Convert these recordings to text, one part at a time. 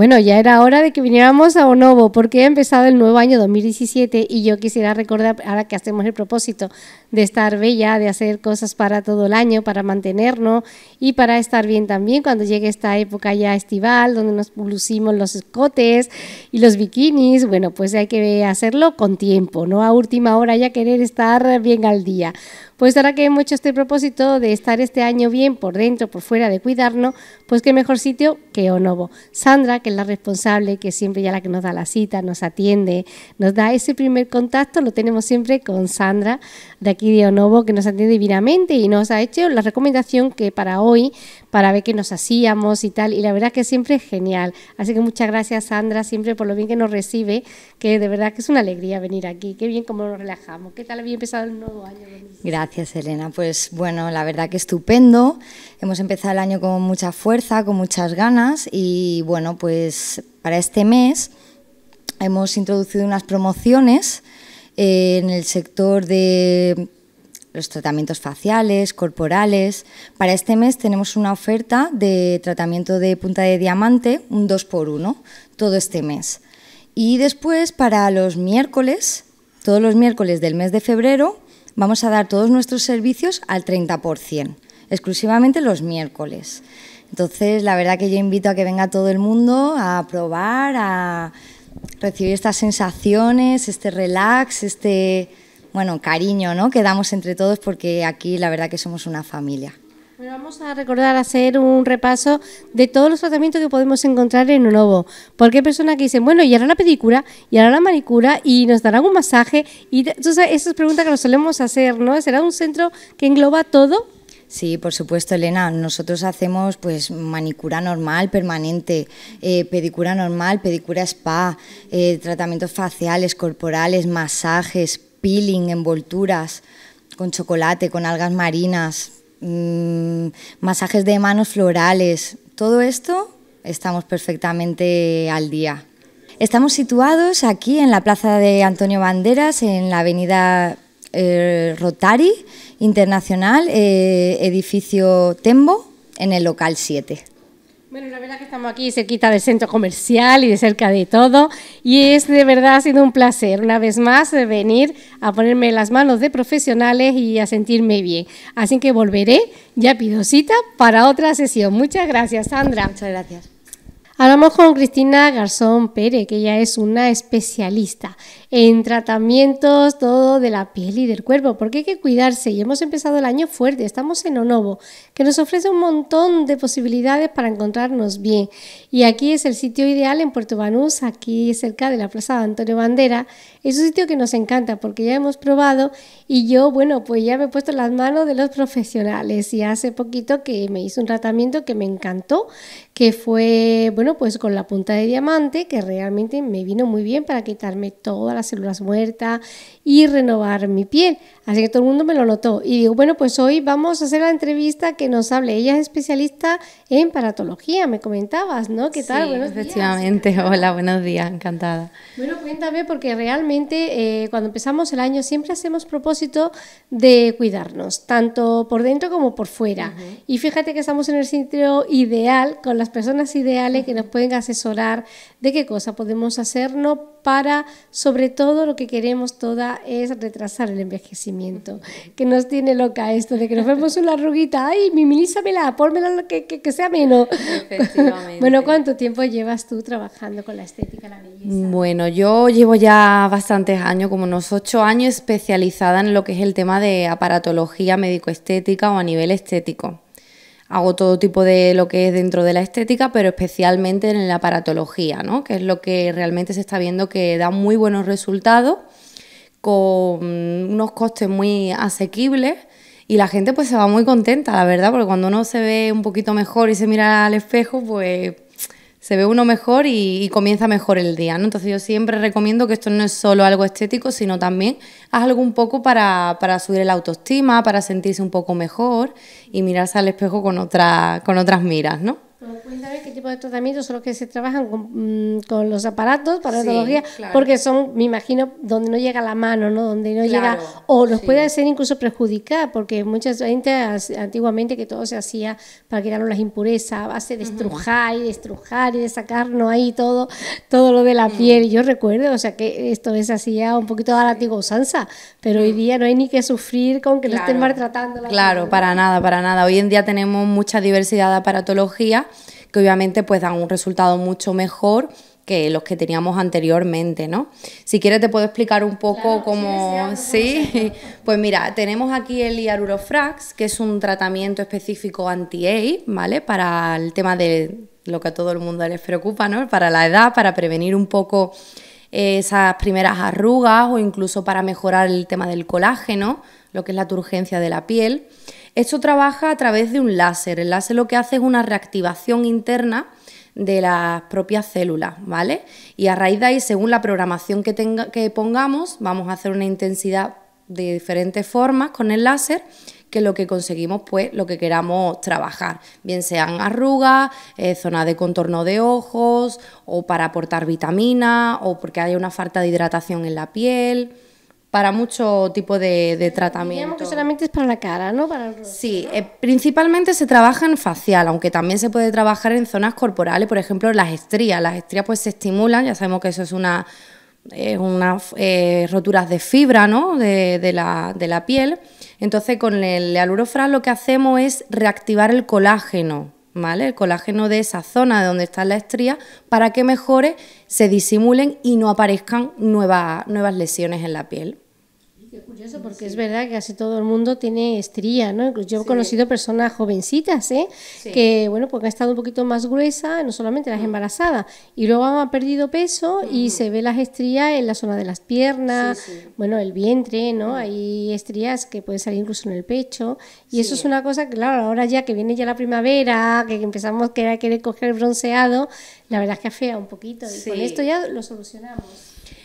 Bueno, ya era hora de que viniéramos a Onovo, porque ha empezado el nuevo año 2017 y yo quisiera recordar, ahora que hacemos el propósito de estar bella, de hacer cosas para todo el año, para mantenernos y para estar bien también cuando llegue esta época ya estival, donde nos lucimos los escotes y los bikinis, bueno, pues hay que hacerlo con tiempo, no a última hora ya querer estar bien al día. Pues ahora que hemos hecho este propósito de estar este año bien por dentro, por fuera, de cuidarnos, pues qué mejor sitio que Onovo. Sandra, que es la responsable, que siempre ya la que nos da la cita, nos atiende, nos da ese primer contacto, lo tenemos siempre con Sandra de aquí de Onovo, que nos atiende divinamente y nos ha hecho la recomendación que para hoy para ver qué nos hacíamos y tal. Y la verdad que siempre es genial. Así que muchas gracias, Sandra, siempre por lo bien que nos recibe, que de verdad que es una alegría venir aquí. Qué bien como nos relajamos. ¿Qué tal había empezado el nuevo año? Gracias, Elena. Pues bueno, la verdad que estupendo. Hemos empezado el año con mucha fuerza, con muchas ganas y bueno, pues para este mes hemos introducido unas promociones eh, en el sector de los tratamientos faciales, corporales. Para este mes tenemos una oferta de tratamiento de punta de diamante, un 2x1, todo este mes. Y después, para los miércoles, todos los miércoles del mes de febrero, vamos a dar todos nuestros servicios al 30%, exclusivamente los miércoles. Entonces, la verdad que yo invito a que venga todo el mundo a probar, a recibir estas sensaciones, este relax, este bueno, cariño ¿no? Quedamos entre todos porque aquí la verdad que somos una familia. vamos a recordar hacer un repaso de todos los tratamientos que podemos encontrar en un lobo. Porque hay personas que dicen, bueno, y ahora la pedicura, y ahora la manicura, y nos darán un masaje. Y entonces, es preguntas que nos solemos hacer, ¿no? ¿Será un centro que engloba todo? Sí, por supuesto, Elena. Nosotros hacemos pues manicura normal, permanente, eh, pedicura normal, pedicura spa, eh, tratamientos faciales, corporales, masajes, peeling, envolturas con chocolate, con algas marinas, mm, masajes de manos florales. Todo esto estamos perfectamente al día. Estamos situados aquí en la Plaza de Antonio Banderas, en la Avenida eh, Rotari Internacional, eh, edificio Tembo, en el local 7. Bueno, la verdad que estamos aquí cerquita del centro comercial y de cerca de todo y es de verdad ha sido un placer una vez más venir a ponerme las manos de profesionales y a sentirme bien. Así que volveré, ya pido cita para otra sesión. Muchas gracias, Sandra. Muchas gracias. Hablamos con Cristina Garzón Pérez, que ella es una especialista en tratamientos todo de la piel y del cuerpo, porque hay que cuidarse y hemos empezado el año fuerte, estamos en Onovo, que nos ofrece un montón de posibilidades para encontrarnos bien. Y aquí es el sitio ideal en Puerto Banús, aquí cerca de la Plaza Antonio Bandera. Es un sitio que nos encanta porque ya hemos probado y yo, bueno, pues ya me he puesto las manos de los profesionales y hace poquito que me hice un tratamiento que me encantó, que fue, bueno, pues con la punta de diamante, que realmente me vino muy bien para quitarme todas las células muertas y renovar mi piel. Así que todo el mundo me lo notó. Y digo, bueno, pues hoy vamos a hacer la entrevista que nos hable. Ella es especialista en paratología, me comentabas, ¿no? ¿Qué tal? efectivamente. Hola, buenos días, encantada. Bueno, cuéntame, porque realmente eh, cuando empezamos el año siempre hacemos propósito de cuidarnos, tanto por dentro como por fuera. Y fíjate que estamos en el sitio ideal, con las personas ideales que nos nos pueden asesorar de qué cosa podemos hacernos para, sobre todo, lo que queremos toda es retrasar el envejecimiento, que nos tiene loca esto de que nos vemos una arruguita, ay, minimízamela, pónmela que, que, que sea menos. bueno, ¿cuánto tiempo llevas tú trabajando con la estética, la belleza? Bueno, yo llevo ya bastantes años, como unos ocho años, especializada en lo que es el tema de aparatología médico-estética o a nivel estético. Hago todo tipo de lo que es dentro de la estética, pero especialmente en la aparatología, ¿no? que es lo que realmente se está viendo que da muy buenos resultados con unos costes muy asequibles y la gente pues se va muy contenta, la verdad, porque cuando uno se ve un poquito mejor y se mira al espejo, pues se ve uno mejor y, comienza mejor el día, ¿no? Entonces yo siempre recomiendo que esto no es solo algo estético, sino también haz algo un poco para, para subir la autoestima, para sentirse un poco mejor y mirarse al espejo con, otra, con otras miras, ¿no? qué tipo de tratamientos son los que se trabajan con, mm, los aparatos para sí, porque son, me imagino, donde no llega la mano, ¿no? Donde no llega, o los puede hacer incluso perjudicar, porque mucha gente antiguamente que todo se hacía para quitarnos las impurezas, a base de estrujar y de estrujar y de sacarnos ahí todo, todo lo de la mm. piel. Yo recuerdo, o sea, que esto es así un poquito a la antigua pero mm. hoy día no hay ni que sufrir con que lo estén maltratando Claro, para nada, para nada. Hoy en día tenemos mucha diversidad de aparatología que obviamente pues dan un resultado mucho mejor que los que teníamos anteriormente, ¿no? Si quieres te puedo explicar un poco cómo... Sí, pues mira, tenemos aquí el Iarurofrax, que es un tratamiento específico anti aid ¿vale? Para el tema de lo que a todo el mundo les preocupa, ¿no? Para la edad, para prevenir un poco eh, esas primeras arrugas o incluso para mejorar el tema del colágeno, lo que es la turgencia de la piel. Esto trabaja a través de un láser. El láser lo que hace es una reactivación interna de las propias células, ¿vale? Y a raíz de ahí, según la programación que, pongamos, vamos a hacer una intensidad de diferentes formas con el láser que lo que conseguimos, pues lo que queramos trabajar, bien sean arrugas, eh, zona de contorno de ojos, o para aportar vitamina, o porque haya una falta de hidratación en la piel para mucho tipo de, de tratamiento. que solamente es para la cara, ¿no? Para sí, eh, principalmente se trabaja en facial, aunque también se puede trabajar en zonas corporales, por ejemplo, las estrías. Las estrías pues se estimulan, ya sabemos que eso es una, unas eh, roturas de fibra, ¿no? De, de, la, piel. Entonces con el lealurofraz lo que hacemos es reactivar el colágeno, ¿vale? El colágeno de esa zona donde está la estría, para que mejore, se disimulen y no aparezcan nuevas lesiones en la piel curioso porque es verdad que casi todo el mundo tiene estría, ¿no? yo he conocido personas jovencitas, ¿eh? Que, bueno, porque han estado un poquito más gruesas, no solamente las mm. embarazadas, y luego han perdido peso y mm. se ve las estrías en la zona de las piernas, bueno, el vientre, ¿no? Mm. Hay estrías que pueden salir incluso en el pecho, y eso es una cosa que, claro, ahora ya que viene ya la primavera, que empezamos a querer coger bronceado, la verdad es que afea un poquito, y con esto ya lo solucionamos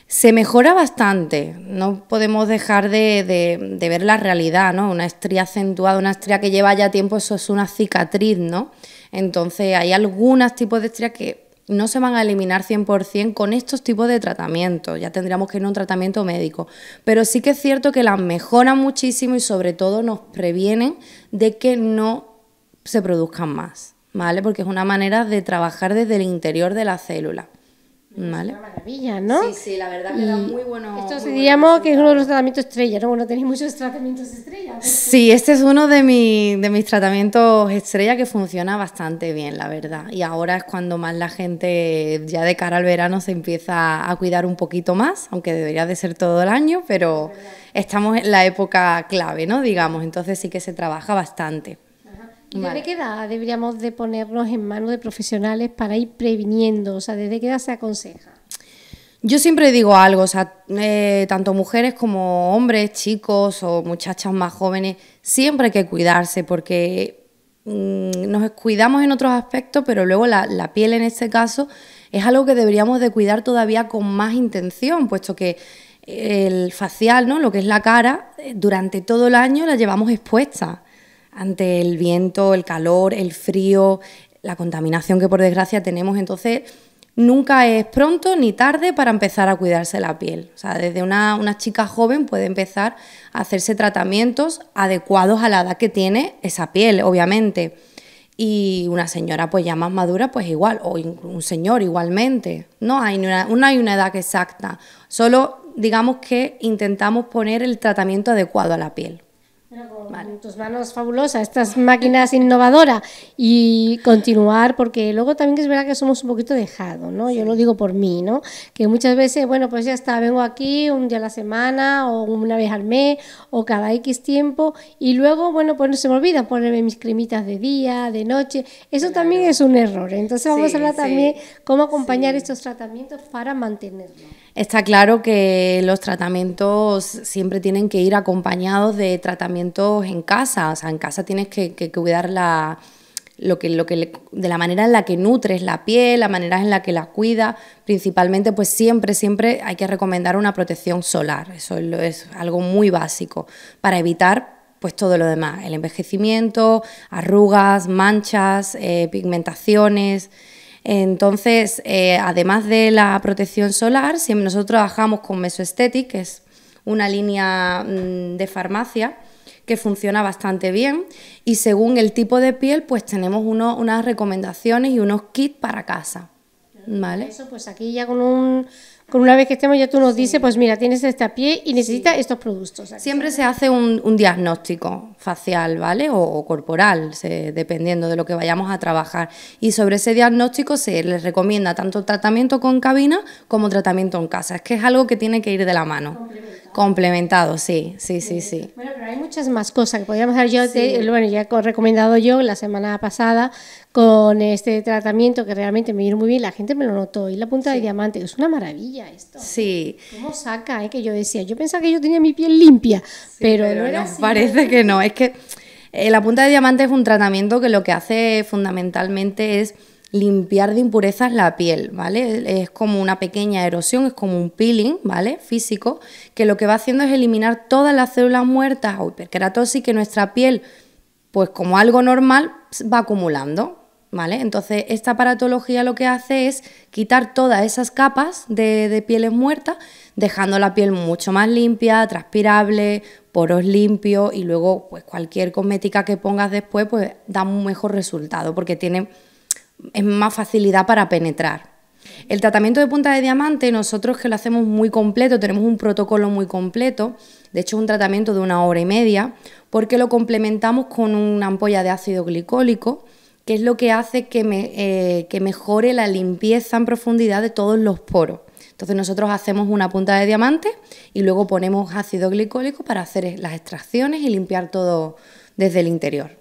se mejora bastante. No podemos dejar de, ver la realidad, ¿no? Una estría acentuada, una estría que lleva ya tiempo, eso es una cicatriz, ¿no? Entonces hay algunos tipos de estrías que no se van a eliminar 100% con estos tipos de tratamientos. Ya tendríamos que ir a un tratamiento médico. Pero sí que es cierto que las mejoran muchísimo y sobre todo nos previenen de que no se produzcan más, ¿vale? Porque es una manera de trabajar desde el interior de la célula. ¿Vale? una maravilla, ¿no? Sí, sí, la verdad que da muy bueno. Esto se diríamos que es uno de los tratamientos estrella, ¿no? Bueno, tenéis muchos tratamientos estrella. Sí, este es uno de, mi, de mis tratamientos estrella que funciona bastante bien, la verdad. Y ahora es cuando más la gente, ya de cara al verano, se empieza a cuidar un poquito más, aunque debería de ser todo el año, pero estamos en la época clave, ¿no? Digamos, entonces sí que se trabaja bastante. ¿Desde qué edad deberíamos de ponernos en manos de profesionales para ir previniendo? O sea, ¿desde qué edad se aconseja? Yo siempre digo algo, o sea, eh, tanto mujeres como hombres, chicos o muchachas más jóvenes, siempre hay que cuidarse porque mm, nos cuidamos en otros aspectos, pero luego la, la piel en este caso es algo que deberíamos de cuidar todavía con más intención, puesto que el facial, ¿no? lo que es la cara, eh, durante todo el año la llevamos expuesta ante el viento, el calor, el frío, la contaminación que por desgracia tenemos. Entonces, nunca es pronto ni tarde para empezar a cuidarse la piel. O sea, desde una, chica joven puede empezar a hacerse tratamientos adecuados a la edad que tiene esa piel, obviamente. Y una señora pues ya más madura pues igual, o un señor igualmente. No hay una, no hay una edad exacta, solo digamos que intentamos poner el tratamiento adecuado a la piel tus manos fabulosas, estas máquinas innovadoras y continuar, porque luego también es verdad que somos un poquito dejados, ¿no? Yo lo digo por mí, ¿no? Que muchas veces, bueno, pues ya está, vengo aquí un día a la semana o una vez al mes o cada X tiempo y luego, bueno, pues no se me olvida ponerme mis cremitas de día, de noche. Eso también es un error. Entonces vamos a hablar también cómo acompañar estos tratamientos para mantenerlo. Está claro que los tratamientos siempre tienen que ir acompañados de tratamientos en casa, o sea, en casa tienes que, cuidar de la manera en la que nutres la piel, la manera en la que la cuida, principalmente pues siempre, siempre hay que recomendar una protección solar, eso es algo muy básico para evitar pues todo lo demás, el envejecimiento, arrugas, manchas, eh, pigmentaciones. Entonces, eh, además de la protección solar, siempre nosotros trabajamos con Mesoestetic, que es una línea mm, de farmacia, que funciona bastante bien y según el tipo de piel pues tenemos unas recomendaciones y unos kits para casa. ¿Vale? Eso pues aquí ya con un con una vez que estemos ya tú nos dices, pues mira, tienes esta piel y necesitas estos productos. Siempre se hace un, un, diagnóstico facial, ¿vale? O, corporal, dependiendo de lo que vayamos a trabajar. Y sobre ese diagnóstico se les recomienda tanto tratamiento con cabina como tratamiento en casa. Es que es algo que tiene que ir de la mano. Complementado, sí, sí, sí, eh, sí. Bueno, pero hay muchas más cosas que podríamos hacer. Yo, eh, bueno, ya he recomendado yo la semana pasada con este tratamiento que realmente me vino muy bien, la gente me lo notó, y la punta de diamante, es una maravilla esto. Sí. ¿Cómo saca? Eh? Que yo decía, yo pensaba que yo tenía mi piel limpia, pero, no era Parece que no, es que la punta de diamante es un tratamiento que lo que hace fundamentalmente es limpiar de impurezas la piel, ¿vale? Es como una pequeña erosión, es como un peeling, ¿vale? Físico, que lo que va haciendo es eliminar todas las células muertas o hiperkeratosis que nuestra piel, pues como algo normal, va acumulando, ¿vale? Entonces, esta aparatología lo que hace es quitar todas esas capas de, de pieles muertas, dejando la piel mucho más limpia, transpirable, poros limpios y luego, pues cualquier cosmética que pongas después, pues da un mejor resultado porque tiene es más facilidad para penetrar. El tratamiento de punta de diamante, nosotros que lo hacemos muy completo, tenemos un protocolo muy completo, de hecho es un tratamiento de una hora y media, porque lo complementamos con una ampolla de ácido glicólico, que es lo que hace que, me, eh, mejore la limpieza en profundidad de todos los poros. Entonces nosotros hacemos una punta de diamante y luego ponemos ácido glicólico para hacer las extracciones y limpiar todo desde el interior.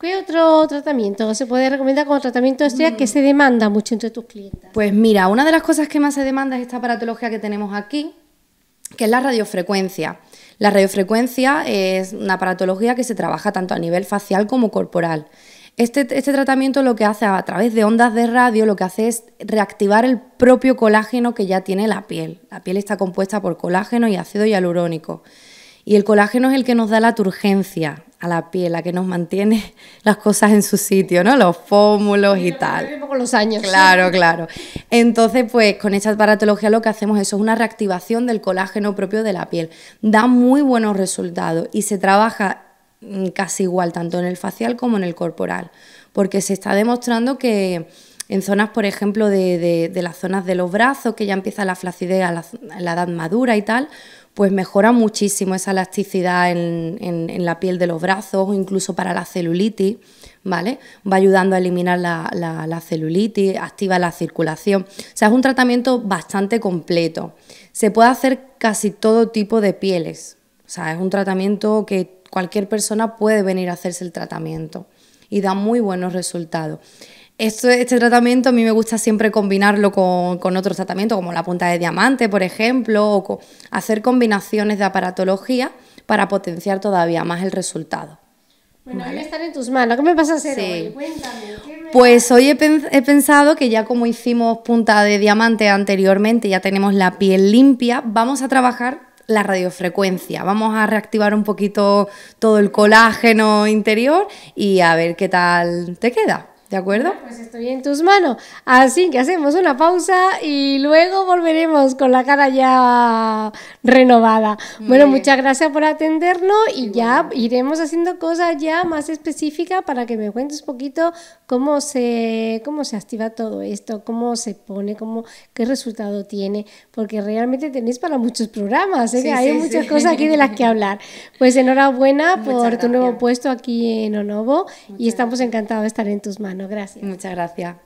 ¿Qué otro tratamiento se puede recomendar como tratamiento estrella que se demanda mucho entre tus clientes? Pues mira, una de las cosas que más se demanda es esta aparatología que tenemos aquí, que es la radiofrecuencia. La radiofrecuencia es una aparatología que se trabaja tanto a nivel facial como corporal. Este, este, tratamiento lo que hace a través de ondas de radio, lo que hace es reactivar el propio colágeno que ya tiene la piel. La piel está compuesta por colágeno y ácido hialurónico. Y el colágeno es el que nos da la turgencia, a la piel la que nos mantiene las cosas en su sitio, ¿no? Los fómulos y, tal. Con los años. Claro, claro. Entonces, pues con esta paratología lo que hacemos eso, es una reactivación del colágeno propio de la piel. Da muy buenos resultados y se trabaja mm, casi igual, tanto en el facial como en el corporal, porque se está demostrando que en zonas, por ejemplo, de, las zonas de los brazos, que ya empieza la flacidez a la edad madura y tal, pues mejora muchísimo esa elasticidad en, la piel de los brazos o incluso para la celulitis, ¿vale? Va ayudando a eliminar la, la celulitis, activa la circulación. O sea, es un tratamiento bastante completo. Se puede hacer casi todo tipo de pieles. O sea, es un tratamiento que cualquier persona puede venir a hacerse el tratamiento y da muy buenos resultados este tratamiento a mí me gusta siempre combinarlo con, con tratamiento, como la punta de diamante, por ejemplo, o hacer combinaciones de aparatología para potenciar todavía más el resultado. Bueno, vale. hoy están en tus manos. ¿Qué me pasa a hacer hoy? Cuéntame. Pues hoy he, pensado que ya como hicimos punta de diamante anteriormente, ya tenemos la piel limpia, vamos a trabajar la radiofrecuencia. Vamos a reactivar un poquito todo el colágeno interior y a ver qué tal te queda. ¿De acuerdo? Pues estoy en tus manos. Así que hacemos una pausa y luego volveremos con la cara ya renovada. bueno, muchas gracias por atendernos y, ya iremos haciendo cosas ya más específicas para que me cuentes un poquito cómo se, cómo se activa todo esto, cómo se pone, cómo, qué resultado tiene, porque realmente tenéis para muchos programas, ¿eh? hay muchas cosas aquí de las que hablar. Pues enhorabuena por tu nuevo puesto aquí en Onovo y estamos encantados de estar en tus manos no Gracias. Muchas gracias.